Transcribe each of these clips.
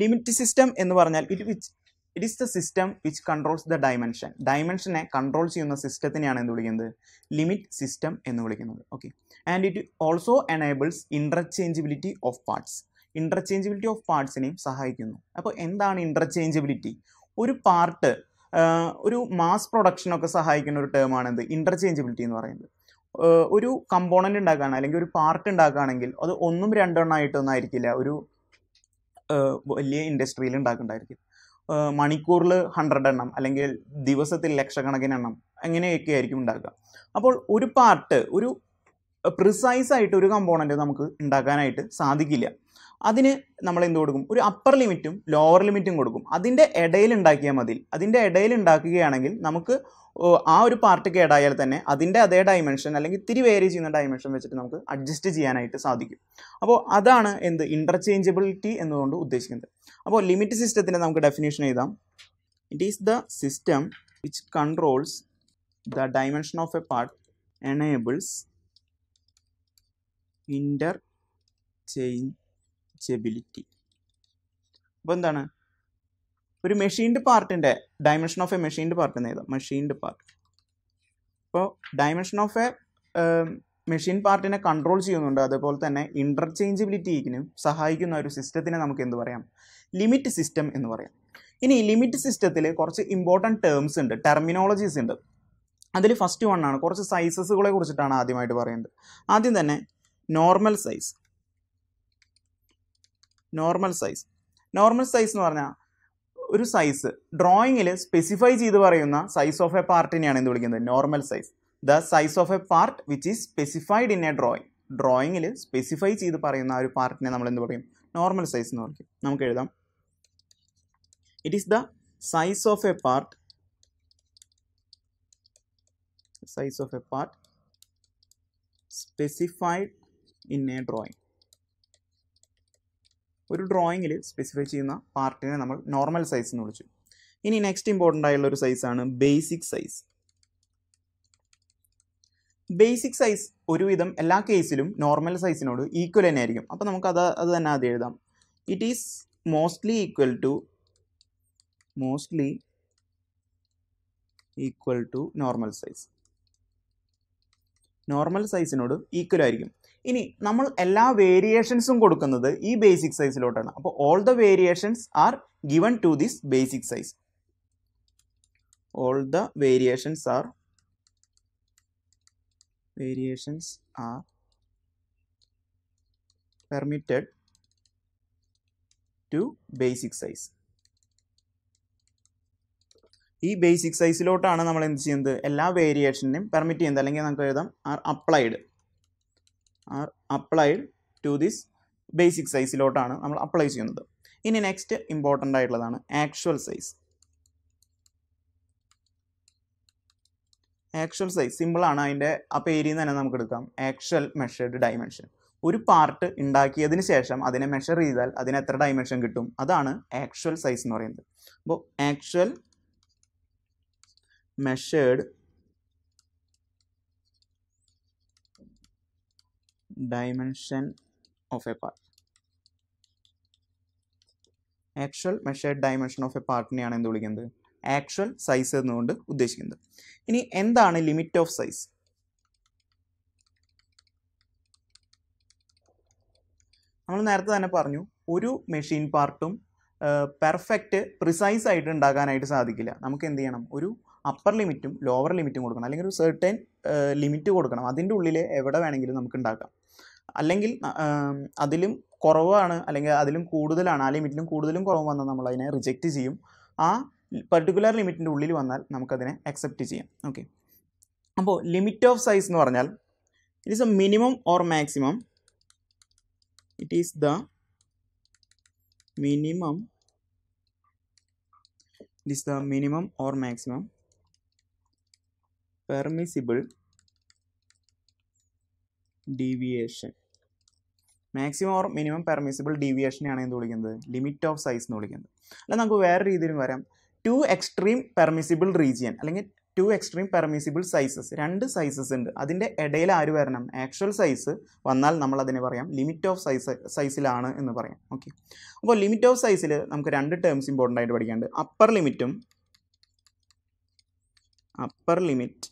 limit system എന്ന് പറഞ്ഞാൽ it which it is the system which controls the dimension ഡയമെൻഷനെ control ചെയ്യുന്ന സിസ്റ്റത്തിനെയാണ് എന്ത് വിളിക്കുന്നത് ലിമിറ്റ് സിസ്റ്റം എന്ന് വിളിക്കുന്നത് okay and it also enables interchangeability of parts interchangeability of പാർട്സിനെയും സഹായിക്കുന്നു അപ്പോൾ എന്താണ് ഇൻ്റർചേഞ്ചബിലിറ്റി ഒരു പാർട്ട് ഒരു മാസ് പ്രൊഡക്ഷനൊക്കെ സഹായിക്കുന്ന ഒരു എന്ത് ഇൻ്റർചേഞ്ചബിലിറ്റി എന്ന് പറയുന്നത് ഒരു കമ്പോണൻ്റ് ഉണ്ടാക്കാൻ അല്ലെങ്കിൽ ഒരു പാർട്ട് ഉണ്ടാക്കുകയാണെങ്കിൽ അത് ഒന്നും രണ്ടെണ്ണമായിട്ടൊന്നും ആയിരിക്കില്ല ഒരു വലിയ ഇൻഡസ്ട്രിയിൽ ഉണ്ടാക്കേണ്ടായിരിക്കും മണിക്കൂറിൽ ഹൺഡ്രഡ് എണ്ണം അല്ലെങ്കിൽ ദിവസത്തിൽ ലക്ഷക്കണക്കിന് എണ്ണം അങ്ങനെയൊക്കെ ആയിരിക്കും ഉണ്ടാക്കുക അപ്പോൾ ഒരു പാർട്ട് ഒരു പ്രിസൈസ് ആയിട്ട് ഒരു കമ്പോണൻ്റ് നമുക്ക് ഉണ്ടാക്കാനായിട്ട് സാധിക്കില്ല അതിന് നമ്മൾ എന്ത് കൊടുക്കും ഒരു അപ്പർ ലിമിറ്റും ലോവർ ലിമിറ്റും കൊടുക്കും അതിൻ്റെ ഇടയിൽ ഉണ്ടാക്കിയാൽ മതി അതിൻ്റെ ഇടയിൽ ഉണ്ടാക്കുകയാണെങ്കിൽ നമുക്ക് ആ ഒരു പാർട്ട് കേടായാൽ തന്നെ അതിൻ്റെ അതേ ഡൈമെൻഷൻ അല്ലെങ്കിൽ ഇത്തിരി വേരി ചെയ്യുന്ന ഡൈമെൻഷൻ വെച്ചിട്ട് നമുക്ക് അഡ്ജസ്റ്റ് ചെയ്യാനായിട്ട് സാധിക്കും അപ്പോൾ അതാണ് എന്ത് ഇൻ്റർചേഞ്ചബിലിറ്റി എന്നുകൊണ്ട് ഉദ്ദേശിക്കുന്നത് അപ്പോൾ ലിമിറ്റ് സിസ്റ്റത്തിൻ്റെ നമുക്ക് ഡെഫിനേഷൻ എഴുതാം it is the system which controls the dimension of a part enables interchangeability അപ്പോൾ എന്താണ് ഒരു മെഷീൻഡ് പാർട്ടിൻ്റെ dimension of a machined part എന്ന് ചെയ്താൽ മെഷീൻഡ് പാർട്ട് അപ്പോൾ ഡയമെൻഷൻ ഓഫ് എ മെഷീൻ പാർട്ടിനെ കൺട്രോൾ ചെയ്യുന്നുണ്ട് അതുപോലെ തന്നെ ഇൻ്റർചേഞ്ചബിലിറ്റിക്കും സഹായിക്കുന്ന ഒരു സിസ്റ്റത്തിനെ നമുക്ക് എന്ത് പറയാം ലിമിറ്റ് സിസ്റ്റം എന്ന് പറയാം ഇനി ലിമിറ്റ് സിസ്റ്റത്തിൽ കുറച്ച് ഇമ്പോർട്ടൻറ്റ് ടേംസ് ഉണ്ട് ടെർമിനോളജീസ് ഉണ്ട് അതിൽ ഫസ്റ്റ് വൺ ആണ് കുറച്ച് സൈസസുകളെ കുറിച്ചിട്ടാണ് ആദ്യമായിട്ട് പറയുന്നത് ആദ്യം തന്നെ normal size normal size normal size എന്ന് പറഞ്ഞാൽ ഒരു സൈസ് ഡ്രോയിങ്ങിൽ സ്പെസിഫൈ ചെയ്ത് പറയുന്ന സൈസ് ഓഫ് എ പാർട്ടിനെയാണ് എന്ത് വിളിക്കുന്നത് normal size the size of a part which is specified in a drawing ഡ്രോയിങ്ങിൽ സ്പെസിഫൈ ചെയ്ത് പറയുന്ന ആ ഒരു പാർട്ടിനെ നമ്മൾ എന്ത് പറയും നോർമൽ സൈസ് എന്ന് പറയും നമുക്ക് എഴുതാം it is the size of a part size of a part specified in a drawing ഒരു ഡ്രോയിങ്ങിൽ സ്പെസിഫൈ ചെയ്യുന്ന പാർട്ടിനെ നമ്മൾ നോർമൽ സൈസ് എന്ന് വിളിച്ചു ഇനി നെക്സ്റ്റ് ഇമ്പോർട്ടൻ്റ് ആയിട്ടുള്ള ഒരു സൈസാണ് ബേസിക് സൈസ് ബേസിക് സൈസ് ഒരുവിധം എല്ലാ കേസിലും നോർമൽ സൈസിനോട് ഈക്വൽ തന്നെ ആയിരിക്കും അപ്പോൾ നമുക്കത് അത് തന്നെ ആദ്യം എഴുതാം it is mostly equal to mostly equal to normal size normal സൈസിനോട് ഈക്വൽ ആയിരിക്കും ഇനി നമ്മൾ എല്ലാ വേരിയേഷൻസും കൊടുക്കുന്നത് ഈ ബേസിക് സൈസിലോട്ടാണ് അപ്പോൾ all the variations are given to this basic size all the variations are variations are permitted to basic size ഈ ബേസിക് സൈസിലോട്ടാണ് നമ്മൾ എന്ത് ചെയ്യുന്നത് എല്ലാ വേരിയേഷനും പെർമിറ്റ് ചെയ്യുന്നത് അല്ലെങ്കിൽ നമുക്ക് എഴുതാം are applied applied to this basic സൈസിലോട്ടാണ് നമ്മൾ അപ്ലൈ ചെയ്യുന്നത് ഇനി നെക്സ്റ്റ് ഇമ്പോർട്ടൻ്റ് ആയിട്ടുള്ളതാണ് ആക്ച്വൽ സൈസ് ആക്ച്വൽ സൈസ് സിമ്പിളാണ് അതിൻ്റെ ആ പേരിൽ നിന്ന് തന്നെ നമുക്ക് എടുക്കാം ആക്ച്വൽ മെഷേർഡ് ഡയമെൻഷൻ ഒരു പാർട്ട് ഉണ്ടാക്കിയതിന് ശേഷം അതിനെ മെഷർ ചെയ്താൽ അതിന് എത്ര ഡയമെൻഷൻ കിട്ടും അതാണ് ആക്ച്വൽ സൈസ് എന്ന് പറയുന്നത് അപ്പോൾ actual measured dimension of a part actual measured dimension of a പാർട്ടിനെയാണ് എന്ത് വിളിക്കുന്നത് ആക്ച്വൽ സൈസ് എന്നുകൊണ്ട് ഉദ്ദേശിക്കുന്നത് ഇനി എന്താണ് ലിമിറ്റ് ഓഫ് സൈസ് നമ്മൾ നേരത്തെ തന്നെ പറഞ്ഞു ഒരു മെഷീൻ പാർട്ടും പെർഫെക്റ്റ് പ്രിസൈസ് ആയിട്ട് ഉണ്ടാക്കാനായിട്ട് സാധിക്കില്ല നമുക്ക് എന്ത് ചെയ്യണം ഒരു അപ്പർ ലിമിറ്റും ലോവർ ലിമിറ്റും കൊടുക്കണം അല്ലെങ്കിൽ ഒരു സെർട്ടൻ ലിമിറ്റ് കൊടുക്കണം അതിൻ്റെ ഉള്ളിൽ എവിടെ വേണമെങ്കിലും നമുക്ക് ഉണ്ടാക്കാം അല്ലെങ്കിൽ അതിലും കുറവാണ് അല്ലെങ്കിൽ അതിലും കൂടുതലാണ് ആ ലിമിറ്റിലും കൂടുതലും കുറവ് വന്നാൽ നമ്മൾ അതിനെ റിജക്റ്റ് ചെയ്യും ആ പെർട്ടിക്കുലർ ലിമിറ്റിൻ്റെ ഉള്ളിൽ വന്നാൽ നമുക്കതിനെ അക്സെപ്റ്റ് ചെയ്യാം ഓക്കെ അപ്പോൾ ലിമിറ്റ് ഓഫ് സൈസ് എന്ന് പറഞ്ഞാൽ it is a minimum or maximum it is the minimum it is the minimum or maximum permissible deviation maximum or minimum permissible ഡീവിയേഷനെയാണ് എന്ത് വിളിക്കുന്നത് ലിമിറ്റ് ഓഫ് സൈസ് എന്ന് വിളിക്കുന്നത് അല്ല നമുക്ക് വേറെ രീതിയിലും വരാം ടു എക്സ്ട്രീം പെർമിസിബിൾ റീജിയൻ അല്ലെങ്കിൽ ടു എക്സ്ട്രീം പെർമിസിബിൾ സൈസസ് രണ്ട് സൈസസ് ഉണ്ട് അതിൻ്റെ ഇടയിൽ ആര് വരണം ആക്ച്വൽ സൈസ് വന്നാൽ നമ്മൾ അതിനെ പറയാം ലിമിറ്റ് ഓഫ് സൈസ് സൈസിലാണ് എന്ന് പറയാം ഓക്കെ അപ്പോൾ ലിമിറ്റ് ഓഫ് സൈസിൽ നമുക്ക് രണ്ട് ടേംസ് ഇമ്പോർട്ടൻ്റ് ആയിട്ട് പഠിക്കാനുണ്ട് അപ്പർ ലിമിറ്റും upper limit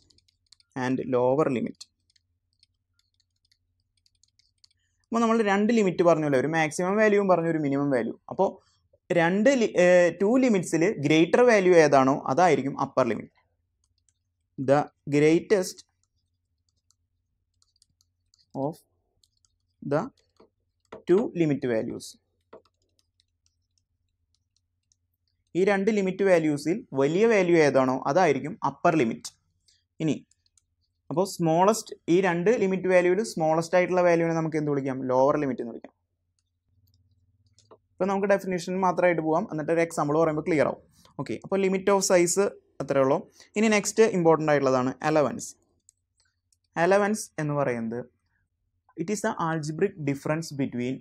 and lower limit അപ്പോൾ നമ്മൾ രണ്ട് ലിമിറ്റ് പറഞ്ഞല്ലോ ഒരു മാക്സിമം വാല്യൂവും പറഞ്ഞു ഒരു മിനിമം വാല്യൂ അപ്പോൾ രണ്ട് ടു ലിമിറ്റ്സിൽ ഗ്രേറ്റർ വാല്യൂ ഏതാണോ അതായിരിക്കും upper limit the greatest of the two limit values ഈ രണ്ട് ലിമിറ്റ് വാല്യൂസിൽ വലിയ വാല്യൂ ഏതാണോ അതായിരിക്കും അപ്പർ ലിമിറ്റ് ഇനി അപ്പോൾ സ്മോളസ്റ്റ് ഈ രണ്ട് ലിമിറ്റ് വാല്യൂവിൽ സ്മോളസ്റ്റ് ആയിട്ടുള്ള വാല്യൂവിനെ നമുക്ക് എന്ത് വിളിക്കാം ലോവർ ലിമിറ്റ് എന്ന് വിളിക്കാം ഇപ്പോൾ നമുക്ക് ഡെഫിനേഷൻ മാത്രമായിട്ട് പോകാം എന്നിട്ട് ഒരു എക്സാമ്പിൾ പറയുമ്പോൾ ക്ലിയർ ആവും ഓക്കെ അപ്പോൾ ലിമിറ്റ് ഓഫ് സൈസ് അത്രേ ഉള്ളൂ ഇനി നെക്സ്റ്റ് ഇമ്പോർട്ടൻ്റ് ആയിട്ടുള്ളതാണ് അലവൻസ് അലവൻസ് എന്ന് പറയുന്നത് it is the algebraic difference between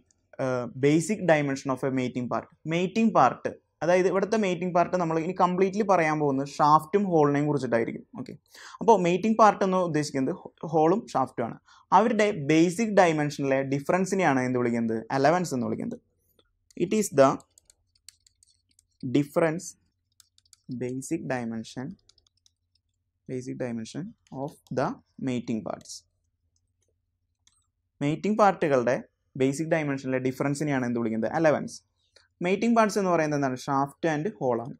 basic dimension of a mating part mating part അതായത് ഇവിടുത്തെ മേറ്റിംഗ് പാർട്ട് നമ്മൾ ഇനി കംപ്ലീറ്റ്ലി പറയാൻ പോകുന്നത് ഷാഫ്റ്റും ഹോളിനെയും കുറിച്ചിട്ടായിരിക്കും ഓക്കെ അപ്പോൾ മേറ്റിംഗ് പാർട്ട് എന്ന് ഉദ്ദേശിക്കുന്നത് ഹോളും ഷാഫ്റ്റുമാണ് അവരുടെ ബേസിക് ഡയമെൻഷനിലെ ഡിഫറൻസിനെയാണ് എന്ത് വിളിക്കുന്നത് അലവൻസ് എന്ന് വിളിക്കുന്നത് it is the difference basic dimension basic dimension of the mating parts mating പാർട്ടുകളുടെ ബേസിക് ഡയമെൻഷനിലെ ഡിഫറൻസിനെയാണ് എന്ത് വിളിക്കുന്നത് അലവൻസ് മെയ്റ്റിംഗ് പാർട്സ് എന്ന് പറയുന്നത് എന്താണ് ഷാഫ്റ്റ് ആൻഡ് ഹോളാണ്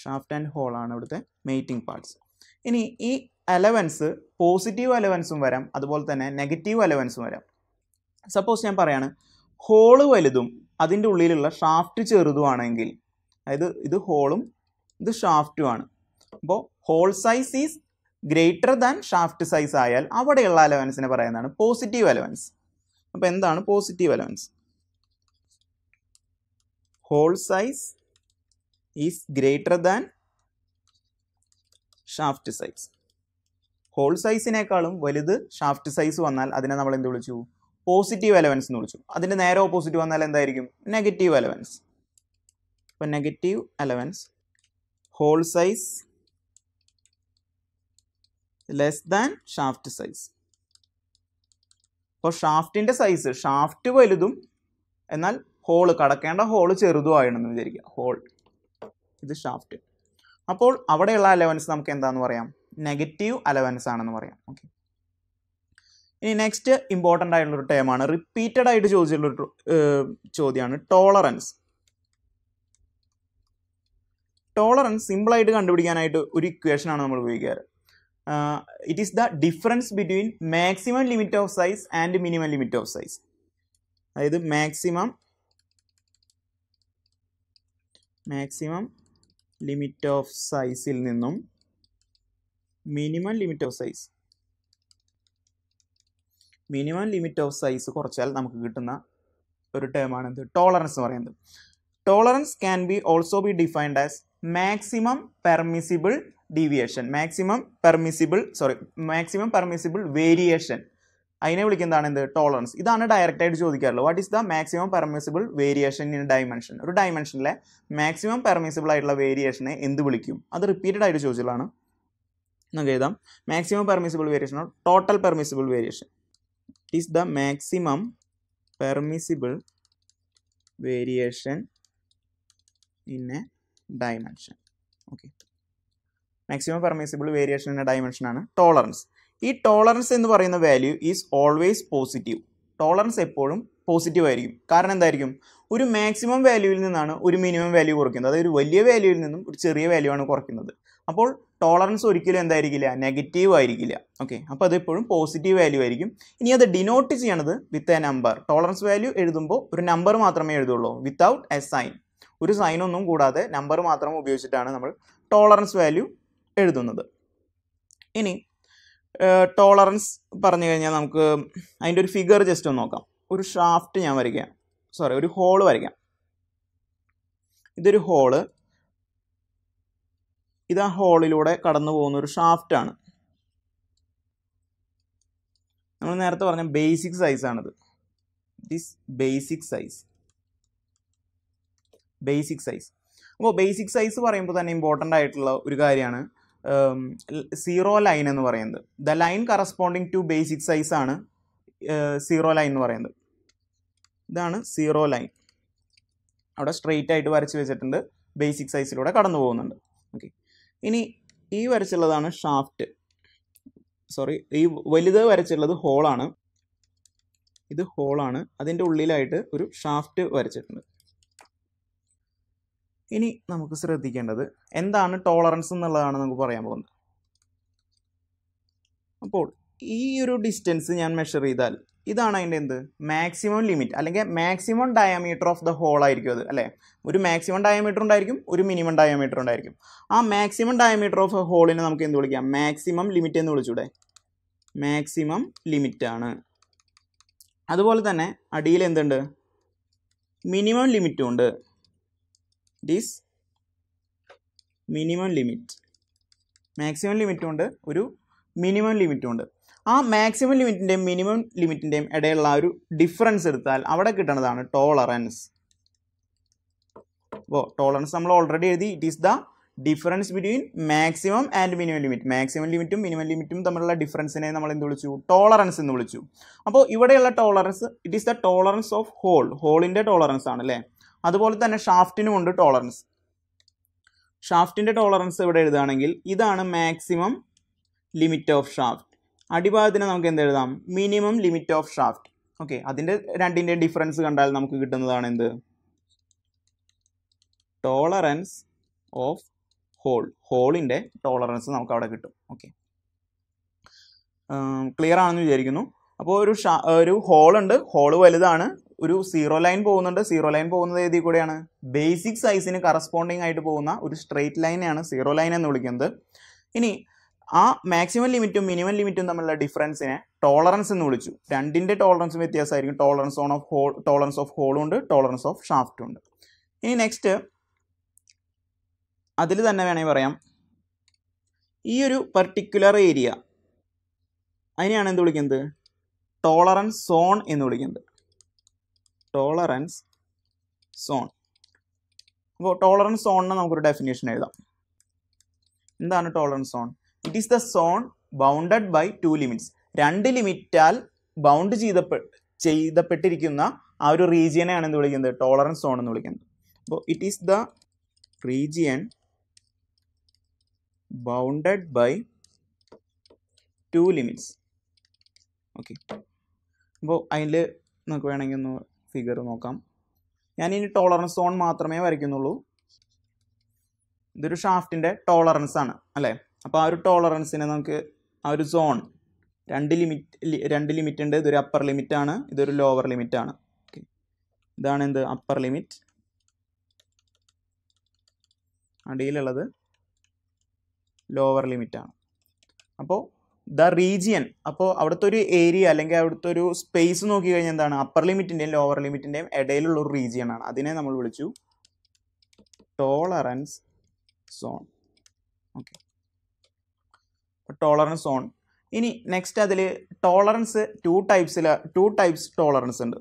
ഷാഫ്റ്റ് ആൻഡ് ഹോളാണ് ഇവിടുത്തെ മെയ്റ്റിംഗ് പാർട്സ് ഇനി ഈ അലവൻസ് പോസിറ്റീവ് അലവൻസും വരാം അതുപോലെ തന്നെ നെഗറ്റീവ് അലവൻസും വരാം സപ്പോസ് ഞാൻ പറയാണ് ഹോള് വലുതും അതിൻ്റെ ഉള്ളിലുള്ള ഷാഫ്റ്റ് ചെറുതുമാണെങ്കിൽ അതായത് ഇത് ഹോളും ഇത് ഷാഫ്റ്റുമാണ് അപ്പോൾ hole size is greater than shaft size ആയാൽ അവിടെയുള്ള അലവൻസിനെ പറയുന്നതാണ് പോസിറ്റീവ് അലവൻസ് അപ്പോൾ എന്താണ് positive allowance hole size is greater than shaft size hole സൈസിനേക്കാളും വലുത് ഷാഫ്റ്റ് സൈസ് വന്നാൽ അതിനെ നമ്മൾ എന്ത് വിളിച്ചു പോസിറ്റീവ് എലവൻസ് എന്ന് വിളിച്ചു അതിൻ്റെ നേരെ ഓപ്പോസിറ്റ് വന്നാൽ എന്തായിരിക്കും നെഗറ്റീവ് എലവൻസ് അപ്പോൾ negative allowance hole size less than shaft size അപ്പോൾ ഷാഫ്റ്റിൻ്റെ സൈസ് ഷാഫ്റ്റ് വലുതും എന്നാൽ ഹോള് കടക്കേണ്ട ഹോള് ചെറുതുമായിരുന്നു വിചാരിക്കുക ഹോൾ ഇത് ഷാഫ്റ്റ് അപ്പോൾ അവിടെയുള്ള അലവൻസ് നമുക്ക് എന്താന്ന് പറയാം നെഗറ്റീവ് അലവൻസ് ആണെന്ന് പറയാം ഓക്കെ ഇനി നെക്സ്റ്റ് ഇമ്പോർട്ടൻ്റ് ആയിട്ടുള്ളൊരു ടേമാണ് റിപ്പീറ്റഡ് ആയിട്ട് ചോദിച്ചിട്ടുള്ളൊരു ചോദ്യമാണ് ടോളറൻസ് ടോളറൻസ് സിമ്പിളായിട്ട് കണ്ടുപിടിക്കാനായിട്ട് ഒരു ഇക്വേഷനാണ് നമ്മൾ ഉപയോഗിക്കാറ് it is the difference between maximum limit of size and minimum limit of size അതായത് മാക്സിമം മാക്സിമം ലിമിറ്റ് ഓഫ് സൈസിൽ നിന്നും minimum limit of size minimum limit of size കുറച്ചാൽ നമുക്ക് കിട്ടുന്ന ഒരു ടേമാണ് എന്ത് ടോളറൻസ് എന്ന് പറയുന്നത് tolerance can be also be defined as maximum permissible deviation maximum permissible sorry maximum permissible variation അതിനെ വിളിക്കുന്നതാണ് എന്ത് ടോളറൻസ് ഇതാണ് ഡയറക്റ്റായിട്ട് ചോദിക്കാറുള്ളത് what is the maximum permissible variation in dimension ഒരു ഡയമെൻഷനിലെ മാക്സിമം പെർമിസിബിൾ ആയിട്ടുള്ള വേരിയേഷനെ എന്ത് വിളിക്കും അത് റിപ്പീറ്റഡ് ആയിട്ട് ചോദിച്ചതാണ് നമുക്ക് എഴുതാം maximum permissible variation total permissible variation is the maximum permissible variation in a dimension okay maximum permissible variation in എന്ന ആണ് ടോളറൻസ് ഈ ടോളറൻസ് എന്ന് പറയുന്ന value is always positive tolerance എപ്പോഴും പോസിറ്റീവ് ആയിരിക്കും കാരണം എന്തായിരിക്കും ഒരു മാക്സിമം വാല്യൂവിൽ നിന്നാണ് ഒരു മിനിമം വാല്യൂ കുറയ്ക്കുന്നത് അതായത് ഒരു വലിയ വാല്യൂവിൽ നിന്നും ഒരു ചെറിയ വാല്യൂ ആണ് കുറയ്ക്കുന്നത് അപ്പോൾ ടോളറൻസ് ഒരിക്കലും എന്തായിരിക്കില്ല നെഗറ്റീവ് ആയിരിക്കില്ല ഓക്കെ അപ്പോൾ അത് എപ്പോഴും പോസിറ്റീവ് വാല്യൂ ആയിരിക്കും ഇനി അത് ഡിനോട്ട് ചെയ്യണത് with a number tolerance value എഴുതുമ്പോൾ ഒരു നമ്പർ മാത്രമേ എഴുതുള്ളൂ വിത്തൗട്ട് എ സൈൻ ഒരു സൈനൊന്നും കൂടാതെ നമ്പർ മാത്രം ഉപയോഗിച്ചിട്ടാണ് നമ്മൾ ടോളറൻസ് വാല്യൂ എഴുതുന്നത് ഇനി ടോളറൻസ് പറഞ്ഞു കഴിഞ്ഞാൽ നമുക്ക് അതിൻ്റെ ഒരു ഫിഗർ ജസ്റ്റ് ഒന്ന് നോക്കാം ഒരു ഷാഫ്റ്റ് ഞാൻ വരയ്ക്കാം സോറി ഒരു ഹോള് വരയ്ക്കാം ഇതൊരു ഹോള് ഇത് ആ ഹോളിലൂടെ കടന്നു പോകുന്ന ഒരു ഷാഫ്റ്റാണ് നമ്മൾ നേരത്തെ പറഞ്ഞ ബേസിക് സൈസാണിത് this basic size basic size അപ്പോൾ ബേസിക് സൈസ് പറയുമ്പോൾ തന്നെ ഇമ്പോർട്ടൻ്റ് ആയിട്ടുള്ള ഒരു കാര്യമാണ് സീറോ ലൈൻ എന്ന് പറയുന്നത് the line corresponding to basic size ആണ് സീറോ ലൈൻ എന്ന് പറയുന്നത് ഇതാണ് സീറോ ലൈൻ അവിടെ സ്ട്രെയിറ്റ് ആയിട്ട് വരച്ച് വെച്ചിട്ടുണ്ട് ബേസിക് സൈസിലൂടെ കടന്നു പോകുന്നുണ്ട് ഓക്കെ ഇനി ഈ വരച്ചുള്ളതാണ് ഷാഫ്റ്റ് സോറി ഈ വലുത് വരച്ചുള്ളത് ഹോളാണ് ഇത് ഹോളാണ് അതിൻ്റെ ഉള്ളിലായിട്ട് ഒരു ഷാഫ്റ്റ് വരച്ചിട്ടുണ്ട് ഇനി നമുക്ക് ശ്രദ്ധിക്കേണ്ടത് എന്താണ് ടോളറൻസ് എന്നുള്ളതാണ് നമുക്ക് പറയാൻ പോകുന്നത് അപ്പോൾ ഈ ഒരു ഡിസ്റ്റൻസ് ഞാൻ മെഷർ ചെയ്താൽ ഇതാണ് അതിൻ്റെ എന്ത് മാക്സിമം ലിമിറ്റ് അല്ലെങ്കിൽ maximum diameter of the hole ആയിരിക്കും അത് അല്ലേ ഒരു മാക്സിമം ഡയമീറ്റർ ഉണ്ടായിരിക്കും ഒരു മിനിമം ഡയമീറ്റർ ഉണ്ടായിരിക്കും ആ മാക്സിമം ഡയമീറ്റർ ഓഫ് ഹോളിനെ നമുക്ക് എന്ത് വിളിക്കാം മാക്സിമം ലിമിറ്റ് എന്ന് വിളിച്ചൂടെ മാക്സിമം ലിമിറ്റ് ആണ് അതുപോലെ തന്നെ അടിയിൽ എന്തുണ്ട് മിനിമം ലിമിറ്റും ഉണ്ട് it is minimum limit maximum ലിമിറ്റും ഒരു മിനിമം ലിമിറ്റും ആ മാക്സിമം ലിമിറ്റിൻ്റെയും മിനിമം ലിമിറ്റിൻ്റെയും ഇടയിലുള്ള ഒരു ഡിഫറൻസ് എടുത്താൽ അവിടെ കിട്ടുന്നതാണ് ടോളറൻസ് അപ്പോൾ ടോളറൻസ് നമ്മൾ ഓൾറെഡി എഴുതി it is the difference between maximum and minimum limit maximum ലിമിറ്റും മിനിമം ലിമിറ്റും തമ്മിലുള്ള ഡിഫറൻസിനെ നമ്മൾ എന്ത് വിളിച്ചു ടോളറൻസ് എന്ന് വിളിച്ചു അപ്പോൾ ഇവിടെയുള്ള tolerance it is the tolerance of hole ഹോളിൻ്റെ ടോളറൻസ് ആണ് അല്ലേ അതുപോലെ തന്നെ ഷാഫ്റ്റിനും ഉണ്ട് ടോളറൻസ് ഷാഫ്റ്റിൻ്റെ ടോളറൻസ് ഇവിടെ എഴുതുകയാണെങ്കിൽ ഇതാണ് മാക്സിമം ലിമിറ്റ് ഓഫ് ഷാഫ്റ്റ് അടിഭാഗത്തിന് നമുക്ക് എന്ത് എഴുതാം minimum limit of shaft okay അതിൻ്റെ രണ്ടിൻ്റെ ഡിഫറൻസ് കണ്ടാൽ നമുക്ക് കിട്ടുന്നതാണ് എന്ത് ടോളറൻസ് ഓഫ് ഹോൾ ഹോളിൻ്റെ ടോളറൻസ് നമുക്ക് അവിടെ കിട്ടും ഓക്കെ ക്ലിയർ ആണെന്ന് വിചാരിക്കുന്നു അപ്പോൾ ഒരു ഷാ ഒരു ഹോളുണ്ട് ഹോൾ വലുതാണ് ഒരു സീറോ ലൈൻ പോകുന്നുണ്ട് സീറോ ലൈൻ പോകുന്നത് ഏതിൽ കൂടെയാണ് ബേസിക് സൈസിന് കറസ്പോണ്ടിങ് ആയിട്ട് പോകുന്ന ഒരു സ്ട്രെയിറ്റ് ലൈനാണ് സീറോ ലൈൻ എന്ന് വിളിക്കുന്നത് ഇനി ആ മാക്സിമം ലിമിറ്റും മിനിമം ലിമിറ്റും തമ്മിലുള്ള ഡിഫറൻസിനെ ടോളറൻസ് എന്ന് വിളിച്ചു രണ്ടിൻ്റെ ടോളറൻസും വ്യത്യാസമായിരിക്കും tolerance on of hole tolerance of ഹോളും ഉണ്ട് ടോളറൻസ് ഓഫ് ഷാഫ്റ്റും ഉണ്ട് ഇനി നെക്സ്റ്റ് അതിൽ തന്നെ വേണമെങ്കിൽ പറയാം ഈ ഒരു പർട്ടിക്കുലർ ഏരിയ അതിനെയാണ് എന്ത് വിളിക്കുന്നത് ടോളറൻസ് സോൺ എന്ന് വിളിക്കുന്നത് ടോളറൻസ് സോൺ അപ്പോൾ ടോളറൻസ് സോണിന് നമുക്കൊരു ഡെഫിനേഷൻ എഴുതാം എന്താണ് tolerance zone it is the zone bounded by two limits രണ്ട് ലിമിറ്റാൽ ബൗണ്ട് ചെയ്തപ്പെ ചെയ്തപ്പെട്ടിരിക്കുന്ന ആ ഒരു റീജിയനെയാണ് എന്ത് വിളിക്കുന്നത് ടോളറൻസ് സോൺ എന്ന് വിളിക്കുന്നത് അപ്പോൾ it is the region bounded by two limits okay അപ്പോൾ അതിൽ നമുക്ക് വേണമെങ്കിൽ ഒന്ന് ഫിഗർ നോക്കാം ഞാനിനി ടോളറൻസ് സോൺ മാത്രമേ വരയ്ക്കുന്നുള്ളൂ ഇതൊരു ഷാഫ്റ്റിൻ്റെ ടോളറൻസ് ആണ് അല്ലേ അപ്പോൾ ആ ഒരു ടോളറൻസിനെ നമുക്ക് ആ ഒരു സോൺ രണ്ട് ലിമിറ്റ് രണ്ട് ലിമിറ്റ് ഉണ്ട് ഇതൊരു അപ്പർ ലിമിറ്റ് ആണ് ഇതൊരു ലോവർ ലിമിറ്റ് ആണ് ഓക്കെ ഇതാണ് എന്ത് അപ്പർ ലിമിറ്റ് അടിയിലുള്ളത് ലോവർ ലിമിറ്റാണ് അപ്പോൾ ദ റീജിയൻ അപ്പോൾ അവിടുത്തെ ഒരു ഏരിയ അല്ലെങ്കിൽ അവിടുത്തെ ഒരു സ്പേസ് നോക്കി കഴിഞ്ഞാൽ എന്താണ് അപ്പർ ലിമിറ്റിൻ്റെയും ലോവർ ലിമിറ്റിൻ്റെയും ഇടയിലുള്ള ഒരു റീജിയൻ ആണ് അതിനെ നമ്മൾ വിളിച്ചു tolerance zone okay tolerance zone ഇനി നെക്സ്റ്റ് അതിൽ ടോളറൻസ് ടു ടൈപ്സിൽ ടു ടൈപ്സ് ടോളറൻസ് ഉണ്ട്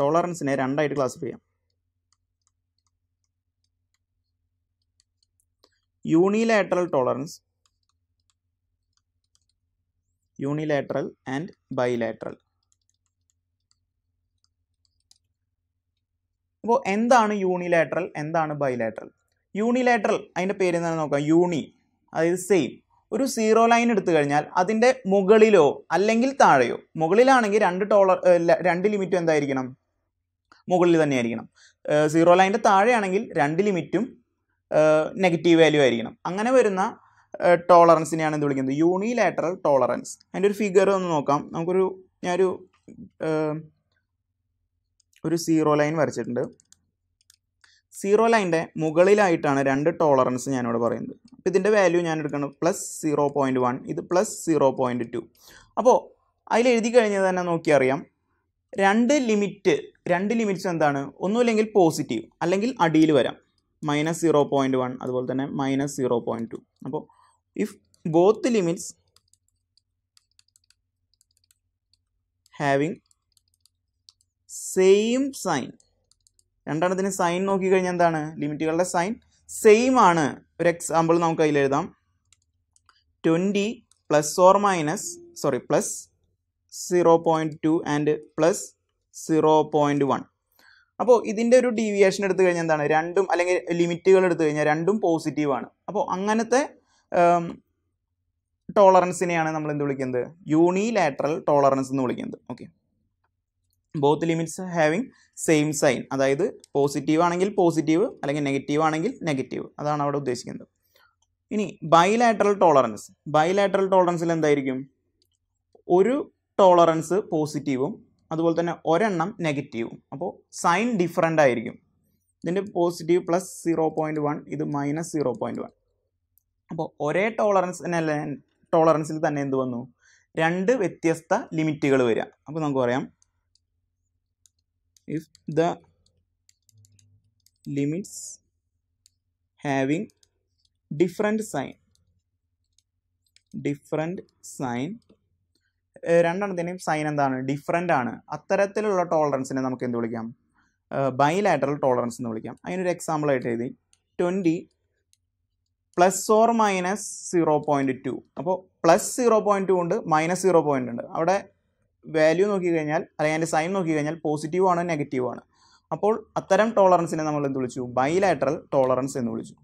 ടോളറൻസിനെ രണ്ടായിട്ട് ക്ലാസിഫൈ ചെയ്യാം unilateral tolerance unilateral and bilateral അപ്പോൾ എന്താണ് യൂണിലാറ്ററൽ എന്താണ് ബൈലാറ്ററൽ യൂണിലാറ്ററൽ അതിൻ്റെ പേര് എന്താണെന്ന് നോക്കാം യൂണി അതായത് സെയിം ഒരു സീറോ ലൈൻ എടുത്തു കഴിഞ്ഞാൽ അതിൻ്റെ മുകളിലോ അല്ലെങ്കിൽ താഴെയോ മുകളിലാണെങ്കിൽ രണ്ട് ടോളർ രണ്ട് ലിമിറ്റും എന്തായിരിക്കണം മുകളിൽ തന്നെ ആയിരിക്കണം സീറോ ലൈൻ്റെ താഴെയാണെങ്കിൽ രണ്ട് ലിമിറ്റും നെഗറ്റീവ് വാല്യൂ ആയിരിക്കണം അങ്ങനെ വരുന്ന ടോളറൻസിനെയാണ് എന്ത് വിളിക്കുന്നത് യൂണിലാറ്ററൽ ടോളറൻസ് അതിൻ്റെ ഒരു ഫിഗർ ഒന്ന് നോക്കാം നമുക്കൊരു ഞാനൊരു ഒരു സീറോ ലൈൻ വരച്ചിട്ടുണ്ട് സീറോ ലൈൻ്റെ മുകളിലായിട്ടാണ് രണ്ട് ടോളറൻസ് ഞാനിവിടെ പറയുന്നത് അപ്പോൾ ഇതിൻ്റെ വാല്യൂ ഞാൻ എടുക്കുന്നത് പ്ലസ് സീറോ പോയിൻറ്റ് വൺ ഇത് പ്ലസ് സീറോ പോയിൻറ്റ് ടു അപ്പോൾ അതിൽ എഴുതി കഴിഞ്ഞത് തന്നെ നോക്കിയറിയാം രണ്ട് ലിമിറ്റ് രണ്ട് ലിമിറ്റ്സ് എന്താണ് ഒന്നുമില്ലെങ്കിൽ പോസിറ്റീവ് അല്ലെങ്കിൽ അടിയിൽ വരാം മൈനസ് സീറോ പോയിൻറ്റ് വൺ അതുപോലെ തന്നെ മൈനസ് സീറോ പോയിൻറ്റ് ടു അപ്പോൾ if both limits having same sign രണ്ടെണ്ണത്തിന് സൈൻ നോക്കിക്കഴിഞ്ഞാൽ എന്താണ് ലിമിറ്റുകളുടെ സൈൻ സെയിം ആണ് ഒരു എക്സാമ്പിൾ നമുക്ക് അതിൽ എഴുതാം twenty plus or minus sorry plus zero point two and plus zero point one അപ്പോൾ ഇതിൻ്റെ ഒരു ഡീവിയേഷൻ എടുത്തു കഴിഞ്ഞാൽ എന്താണ് രണ്ടും അല്ലെങ്കിൽ ലിമിറ്റുകൾ എടുത്തു കഴിഞ്ഞാൽ രണ്ടും പോസിറ്റീവാണ് അപ്പോൾ അങ്ങനത്തെ ടോളറൻസിനെയാണ് നമ്മൾ എന്ത് വിളിക്കുന്നത് യൂണിലാറ്ററൽ ടോളറൻസ് എന്ന് വിളിക്കുന്നത് okay both limits having same sign അതായത് പോസിറ്റീവ് ആണെങ്കിൽ പോസിറ്റീവ് അല്ലെങ്കിൽ നെഗറ്റീവ് ആണെങ്കിൽ നെഗറ്റീവ് അതാണ് അവിടെ ഉദ്ദേശിക്കുന്നത് ഇനി ബൈലാറ്ററൽ ടോളറൻസ് ബൈലാറ്ററൽ ടോളറൻസിൽ എന്തായിരിക്കും ഒരു ടോളറൻസ് പോസിറ്റീവും അതുപോലെ തന്നെ ഒരെണ്ണം നെഗറ്റീവും അപ്പോൾ സൈൻ ഡിഫറൻ്റ് ആയിരിക്കും ഇതിൻ്റെ positive plus zero point one ഇത് മൈനസ് സീറോ പോയിൻറ്റ് വൺ അപ്പോൾ ഒരേ ടോളറൻസിനല്ല ടോളറൻസിൽ തന്നെ എന്ത് വന്നു രണ്ട് വ്യത്യസ്ത ലിമിറ്റുകൾ വരിക അപ്പോൾ നമുക്ക് പറയാം if the limits having different sign different sign രണ്ടെണ്ണത്തിനെയും സൈൻ എന്താണ് ഡിഫറെൻ്റ് ആണ് അത്തരത്തിലുള്ള ടോളറൻസിനെ നമുക്ക് എന്ത് വിളിക്കാം ബൈലാറ്ററൽ ടോളറൻസ് എന്ന് വിളിക്കാം അതിനൊരു എക്സാമ്പിളായിട്ട് എഴുതി twenty plus or minus zero point two അപ്പോൾ പ്ലസ് സീറോ പോയിൻറ്റ് ടു ഉണ്ട് മൈനസ് സീറോ പോയിൻ്റ് ഉണ്ട് അവിടെ വാല്യൂ നോക്കിക്കഴിഞ്ഞാൽ അല്ലെങ്കിൽ അതിൻ്റെ സൈൻ നോക്കിക്കഴിഞ്ഞാൽ പോസിറ്റീവ് ആണ് നെഗറ്റീവ് ആണ് അപ്പോൾ അത്തരം ടോളറൻസിനെ നമ്മൾ എന്ത് വിളിച്ചു ബൈലാറ്ററൽ ടോളറൻസ് എന്ന് വിളിച്ചു